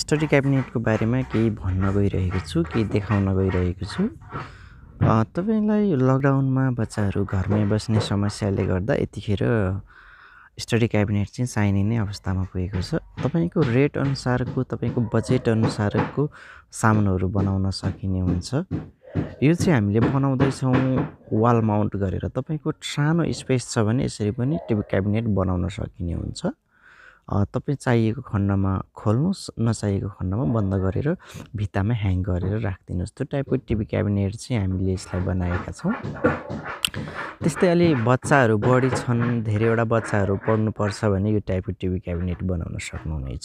study क्याबिनेटको बारेमा केही भन्न गइरहेको छु केही देखाउन गइरहेको छु तपाईँलाई लकडाउनमा बच्चाहरू घरमै बस्ने समस्याले गर्दा यतिखेर स्टडी क्याबिनेट चाहिँ चाहिने नै अवस्थामा पुगेको छ तपाईँको रेट अनुसारको तपाईँको बजेट अनुसारको सामानहरू बनाउन सकिने हुन्छ यो चाहिँ हामीले बनाउँदैछौँ वाल माउन्ट गरेर तपाईँको सानो स्पेस छ भने यसरी पनि टिभी क्याबिनेट बनाउन सकिने हुन्छ तपाईँ चाहिएको खण्डमा खोल्नुहोस् नचाहिएको खण्डमा बन्द गरेर भित्तामा ह्याङ गरेर राखिदिनुहोस् त्यो टाइपको टिभी क्याबिनेट चाहिँ हामीले यसलाई बनाएका छौँ त्यस्तै अलि बच्चाहरू बढी छन् धेरैवटा बच्चाहरू पढ्नुपर्छ भने यो टाइपको टिभी क्याबिनेट बनाउन सक्नुहुनेछ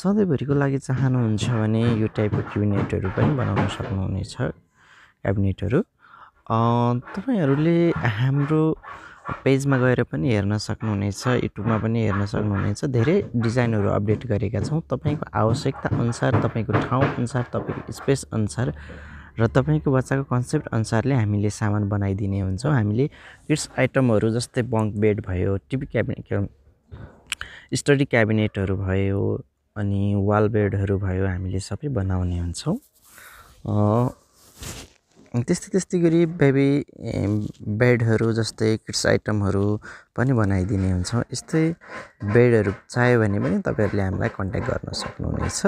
सधैँभरिको लागि चाहनुहुन्छ भने यो टाइपको क्याबिनेटहरू पनि बनाउन सक्नुहुनेछ क्याबिनेटहरू तपाईँहरूले हाम्रो पेजमा गएर पनि हेर्न सक्नुहुनेछ युट्युबमा पनि हेर्न सक्नुहुनेछ धेरै डिजाइनहरू अपडेट गरेका छौँ तपाईँको आवश्यकता अनुसार तपाईँको ठाउँ अनुसार तपाईँको स्पेस अनुसार र तपाईँको बच्चाको कन्सेप्ट अनुसारले हामीले सामान बनाइदिने हुन्छौँ हामीले किड्स आइटमहरू जस्तै बङ्क बेड भयो टिभी क्याबिनेट स्टडी क्याबिनेटहरू भयो अनि वाल बेडहरू भयो हामीले सबै बनाउने हुन्छौँ त्यस्तै त्यस्तै गरी बेबी बेडहरू जस्तै किड्स आइटमहरू पनि बनाइदिने हुन्छ यस्तै बेडहरू चाहियो भने पनि तपाईँहरूले हामीलाई कन्ट्याक्ट गर्न सक्नुहुनेछ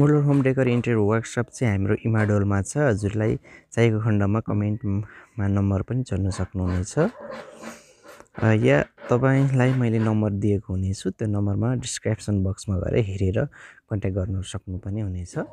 model home decor interior workshop चाहिँ हाम्रो इमाडोलमा छ हजुरलाई चाहिएको खण्डमा कमेन्टमा नम्बर पनि छोड्न सक्नुहुनेछ या तपाईँलाई मैले नम्बर दिएको हुनेछु त्यो नम्बरमा डिस्क्रिप्सन बक्समा गएर हेरेर कन्ट्याक्ट गर्नु सक्नु पनि हुनेछ